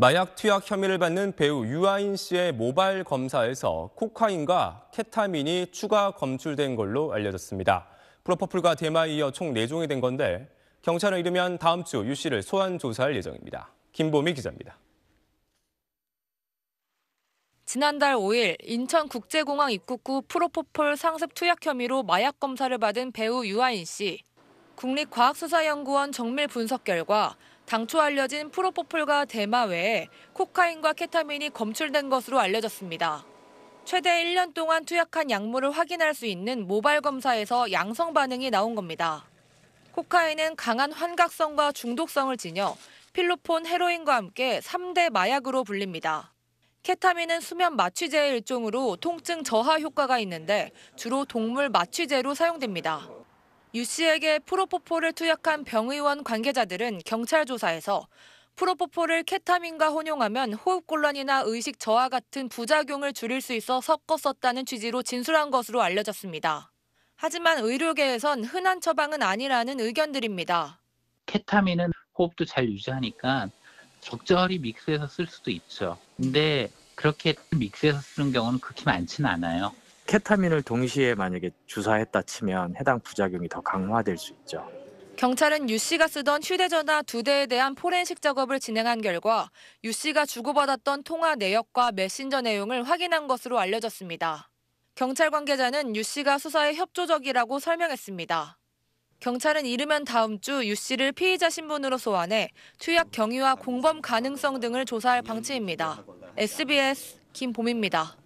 마약 투약 혐의를 받는 배우 유아인 씨의 모발 검사에서 코카인과 케타민이 추가 검출된 걸로 알려졌습니다. 프로포폴과대마 이어 총 4종이 된 건데 경찰은 이르면 다음 주 유 씨를 소환 조사할 예정입니다. 김보미 기자입니다. 지난달 5일 인천국제공항 입국 후 프로포폴 상습 투약 혐의로 마약 검사를 받은 배우 유아인 씨. 국립과학수사연구원 정밀 분석 결과 당초 알려진 프로포폴과 대마 외에 코카인과 케타민이 검출된 것으로 알려졌습니다. 최대 1년 동안 투약한 약물을 확인할 수 있는 모발 검사에서 양성 반응이 나온 겁니다. 코카인은 강한 환각성과 중독성을 지녀 필로폰 헤로인과 함께 3대 마약으로 불립니다. 케타민은 수면 마취제의 일종으로 통증 저하 효과가 있는데 주로 동물 마취제로 사용됩니다. 유 씨에게 프로포폴을 투약한 병의원 관계자들은 경찰 조사에서 프로포폴을 케타민과 혼용하면 호흡곤란이나 의식 저하 같은 부작용을 줄일 수 있어 섞어 썼다는 취지로 진술한 것으로 알려졌습니다. 하지만 의료계에선 흔한 처방은 아니라는 의견들입니다. 케타민은 호흡도 잘 유지하니까 적절히 믹스해서 쓸 수도 있죠. 근데 그렇게 믹스해서 쓰는 경우는 그렇게 많지는 않아요. 케타민을 동시에 만약에 주사했다 치면 해당 부작용이 더 강화될 수 있죠. 경찰은 유 씨가 쓰던 휴대전화 두 대에 대한 포렌식 작업을 진행한 결과 유 씨가 주고받았던 통화 내역과 메신저 내용을 확인한 것으로 알려졌습니다. 경찰 관계자는 유 씨가 수사에 협조적이라고 설명했습니다. 경찰은 이르면 다음 주 유 씨를 피의자 신분으로 소환해 투약 경위와 공범 가능성 등을 조사할 방침입니다. SBS 김봄입니다.